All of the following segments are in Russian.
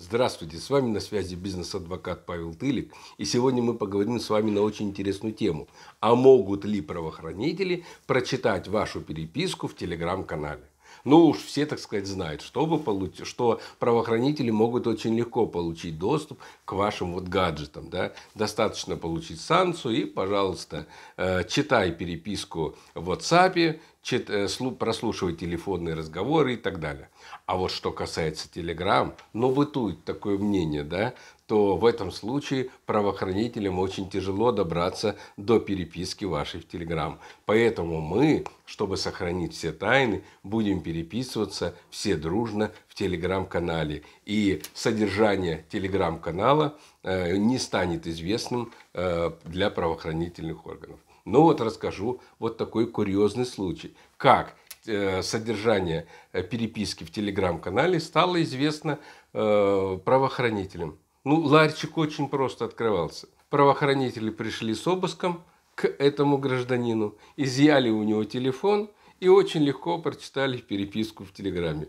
Здравствуйте, с вами на связи бизнес-адвокат Павел Тылик. И сегодня мы поговорим с вами на очень интересную тему. А могут ли правоохранители прочитать вашу переписку в телеграм-канале? Ну уж все, так сказать, знают, что чтобы получить, что правоохранители могут очень легко получить доступ к вашим вот гаджетам. Да? Достаточно получить санкцию и, пожалуйста, э, читай переписку в WhatsApp, чит, э, прослушивать телефонные разговоры и так далее. А вот что касается Телеграм, но ну, бытует такое мнение, да, то в этом случае правоохранителям очень тяжело добраться до переписки вашей в Телеграм. Поэтому мы, чтобы сохранить все тайны, будем переписываться все дружно в Телеграм-канале. И содержание Телеграм-канала э, не станет известным э, для правоохранительных органов. Ну вот расскажу вот такой курьезный случай. Как э, содержание э, переписки в телеграм-канале стало известно э, правоохранителям. Ну, ларчик очень просто открывался. Правоохранители пришли с обыском к этому гражданину, изъяли у него телефон и очень легко прочитали переписку в телеграме.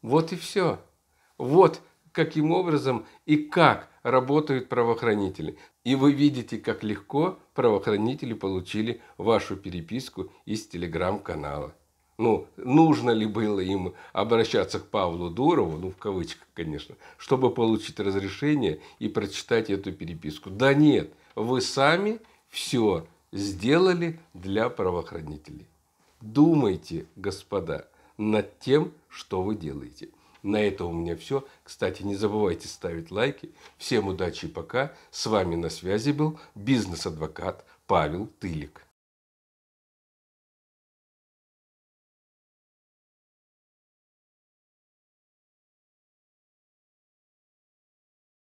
Вот и все. Вот каким образом и как работают правоохранители. И вы видите, как легко правоохранители получили вашу переписку из телеграм-канала. Ну, нужно ли было им обращаться к Павлу Дурову, ну, в кавычках, конечно, чтобы получить разрешение и прочитать эту переписку? Да нет, вы сами все сделали для правоохранителей. Думайте, господа, над тем, что вы делаете. На этом у меня все. Кстати, не забывайте ставить лайки. Всем удачи и пока. С вами на связи был бизнес-адвокат Павел Тылик.